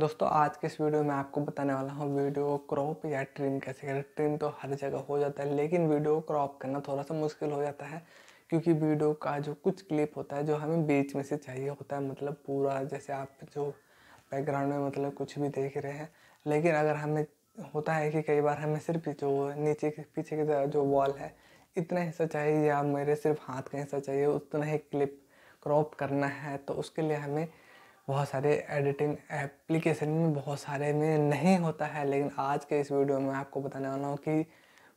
दोस्तों आज के इस वीडियो में आपको बताने वाला हूँ वीडियो क्रॉप या ट्रिम कैसे करें ट्रिम तो हर जगह हो जाता है लेकिन वीडियो क्रॉप करना थोड़ा सा मुश्किल हो जाता है क्योंकि वीडियो का जो कुछ क्लिप होता है जो हमें बीच में से चाहिए होता है मतलब पूरा जैसे आप जो बैकग्राउंड में मतलब कुछ भी देख रहे हैं लेकिन अगर हमें होता है कि कई बार हमें सिर्फ जो नीचे के पीछे के जो वॉल है इतना हिस्सा चाहिए या मेरे सिर्फ हाथ का हिस्सा चाहिए उतना ही क्लिप क्रॉप करना है तो उसके लिए हमें बहुत सारे एडिटिंग एप्लीकेशन में बहुत सारे में नहीं होता है लेकिन आज के इस वीडियो में आपको बताने वाला हूँ कि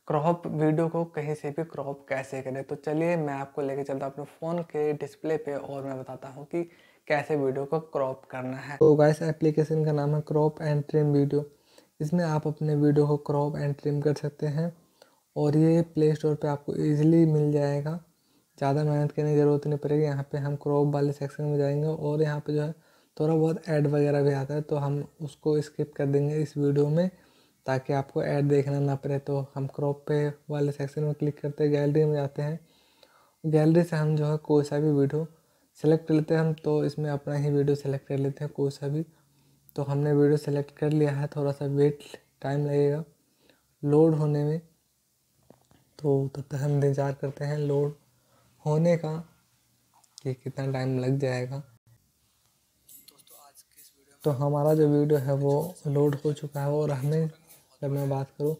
क्रॉप वीडियो को कहीं से भी क्रॉप कैसे करें तो चलिए मैं आपको लेके चलता हूँ अपने फ़ोन के डिस्प्ले पे और मैं बताता हूँ कि कैसे वीडियो को क्रॉप करना है तो गाइस एप्लीकेशन का नाम है क्रॉप एंड ट्रिम वीडियो इसमें आप अपने वीडियो को क्रॉप एंड ट्रिम कर सकते हैं और ये प्ले स्टोर पर आपको ईजिली मिल जाएगा ज़्यादा मेहनत करने की ज़रूरत नहीं पड़ेगी यहाँ पर हम क्रॉप वाले सेक्शन में जाएंगे और यहाँ पर जो है थोड़ा बहुत ऐड वगैरह भी आता है तो हम उसको स्किप कर देंगे इस वीडियो में ताकि आपको ऐड देखना ना पड़े तो हम क्रॉप पे वाले सेक्शन में क्लिक करते हैं गैलरी में जाते हैं गैलरी से हम जो है कोई सा भी वीडियो सेलेक्ट कर लेते हैं हम तो इसमें अपना ही वीडियो सेलेक्ट कर लेते हैं कोई सा भी तो हमने वीडियो सेलेक्ट कर लिया है थोड़ा सा वेट टाइम लगेगा लोड होने में तो तब तक हम इंतज़ार करते हैं लोड होने का कि कितना टाइम लग जाएगा तो हमारा जो वीडियो है वो लोड हो चुका है और हमें जब मैं बात करूँ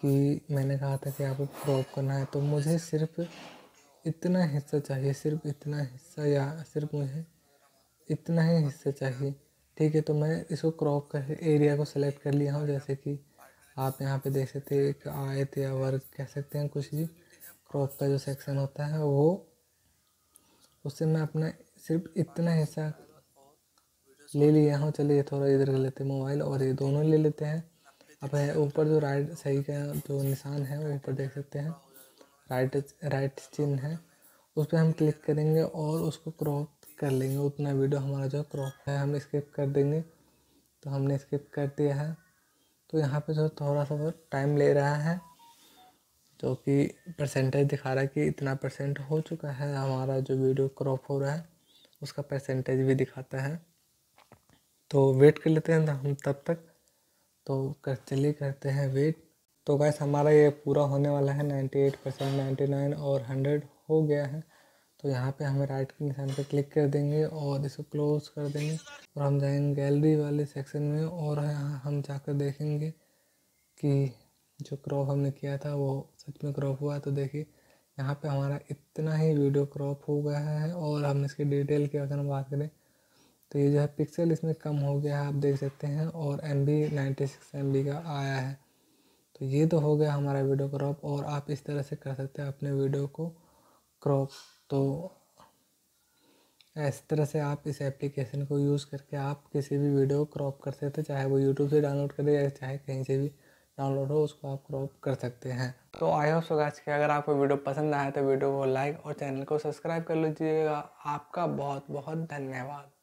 कि मैंने कहा था कि आपको क्रॉप करना है तो मुझे सिर्फ इतना हिस्सा चाहिए सिर्फ इतना हिस्सा या सिर्फ मुझे इतना ही हिस्सा चाहिए ठीक है तो मैं इसको क्रॉप कर एरिया को सेलेक्ट कर लिया हूँ जैसे कि आप यहाँ पे देख सकते हैं एक आयत या वर्ग कह सकते हैं कुछ भी क्रॉप का जो सेक्शन होता है वो उससे मैं अपना सिर्फ इतना हिस्सा ले लिए हूँ चलिए थोड़ा इधर कर लेते हैं मोबाइल और ये दोनों ले लेते हैं अब ऊपर जो राइट सही का जो निशान है वो ऊपर देख सकते हैं राइट राइट चिन्ह है उस पर हम क्लिक करेंगे और उसको क्रॉप कर लेंगे उतना वीडियो हमारा जो क्रॉप है हम स्किप कर देंगे तो हमने स्किप कर दिया है तो यहाँ पे जो थोड़ा सा टाइम ले रहा है जो कि परसेंटेज दिखा रहा है कि इतना परसेंट हो चुका है हमारा जो वीडियो क्रॉप हो रहा है उसका परसेंटेज भी दिखाता है तो वेट कर लेते हैं हम तब तक तो कर चलिए करते हैं वेट तो गैस हमारा ये पूरा होने वाला है ninety eight percent ninety nine और हंड्रेड हो गया है तो यहाँ पे हमें राइट के निशान पे क्लिक कर देंगे और इसको क्लोज कर देंगे और हम जाएंगे गैलरी वाले सेक्शन में और यहाँ हम जाकर देखेंगे कि जो क्रॉप हमने किया था वो सच में क्रॉप हुआ तो देखिए यहाँ पे हमारा इतना ही वीडियो क्रॉप हो गया है और हम इसकी डिटेल की अगर हम बात करें तो ये जो है पिक्सल इसमें कम हो गया है आप देख सकते हैं और M B ninety six M B का आया है तो ये तो हो गया हमारा वीडियो क्रॉप और आप इस तरह से कर सकते हैं अपने वीडियो को क्रॉप तो इस तरह से आप इस एप्लीकेशन को यूज़ करके आप किसी भी वीडियो को क्रॉप कर सकते हैं चाहे वो यूट्यूब से डाउनलोड करें या चाहे कहीं से भी डाउनलोड हो उसको आप क्रॉप कर सकते हैं तो आई होप सो गाज के अगर आपको वीडियो पसंद आया तो वीडियो को लाइक और चैनल को सब्सक्राइब कर लीजिएगा आपका बहुत बहुत धन्यवाद